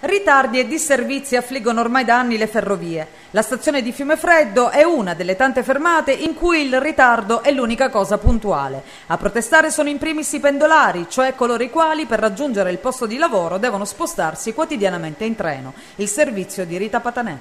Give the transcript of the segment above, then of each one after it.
Ritardi e disservizi affliggono ormai da anni le ferrovie. La stazione di Fiumefreddo è una delle tante fermate in cui il ritardo è l'unica cosa puntuale. A protestare sono in primis i pendolari, cioè coloro i quali per raggiungere il posto di lavoro devono spostarsi quotidianamente in treno. Il servizio di Rita Patanè.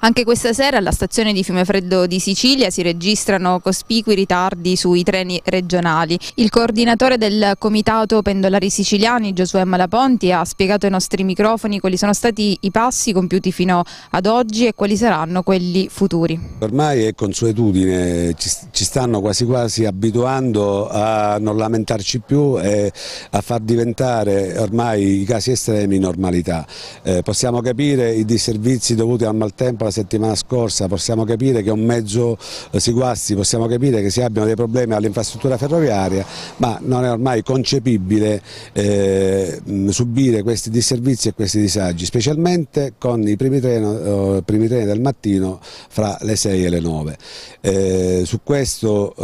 Anche questa sera alla stazione di Fiumefreddo di Sicilia si registrano cospicui ritardi sui treni regionali. Il coordinatore del Comitato Pendolari Siciliani, Giosuè Malaponti, ha spiegato ai nostri microfoni quali sono stati i passi compiuti fino ad oggi e quali saranno quelli futuri. Ormai è consuetudine, ci, stanno quasi quasi abituando a non lamentarci più e a far diventare ormai i casi estremi normalità. Eh, possiamo capire i disservizi dovuti al maltempo tempo la settimana scorsa, possiamo capire che un mezzo eh, si guasti, possiamo capire che si abbiano dei problemi all'infrastruttura ferroviaria, ma non è ormai concepibile eh, subire questi disservizi e questi disagi, specialmente con i primi treni, eh, primi treni del mattino fra le 6 e le 9. Eh, su questo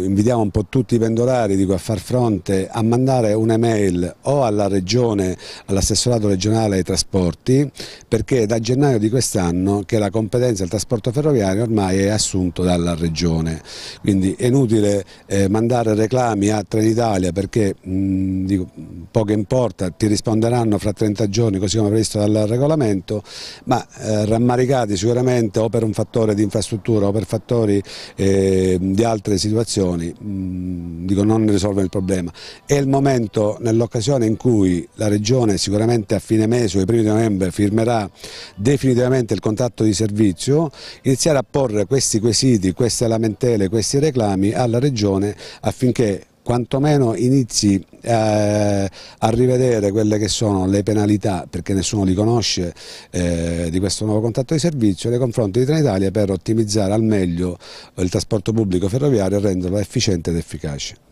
eh, invitiamo un po' tutti i pendolari dico, a far fronte, a mandare un'email o alla regione, all'assessorato regionale ai trasporti, perché da gennaio di quest'anno anno che la competenza del trasporto ferroviario ormai è assunto dalla Regione, quindi è inutile eh, mandare reclami a Trenitalia perché mh, dico, poco importa, ti risponderanno fra 30 giorni così come previsto dal regolamento, ma eh, rammaricati sicuramente o per un fattore di infrastruttura o per fattori eh, di altre situazioni, mh, dico, non risolvono il problema. È il momento, nell'occasione in cui la Regione sicuramente a fine mese o i primi di novembre firmerà definitivamente il del contratto di servizio, iniziare a porre questi quesiti, queste lamentele, questi reclami alla Regione affinché quantomeno inizi eh, a rivedere quelle che sono le penalità, perché nessuno li conosce, eh, di questo nuovo contratto di servizio nei confronti di Trenitalia per ottimizzare al meglio il trasporto pubblico ferroviario e renderlo efficiente ed efficace.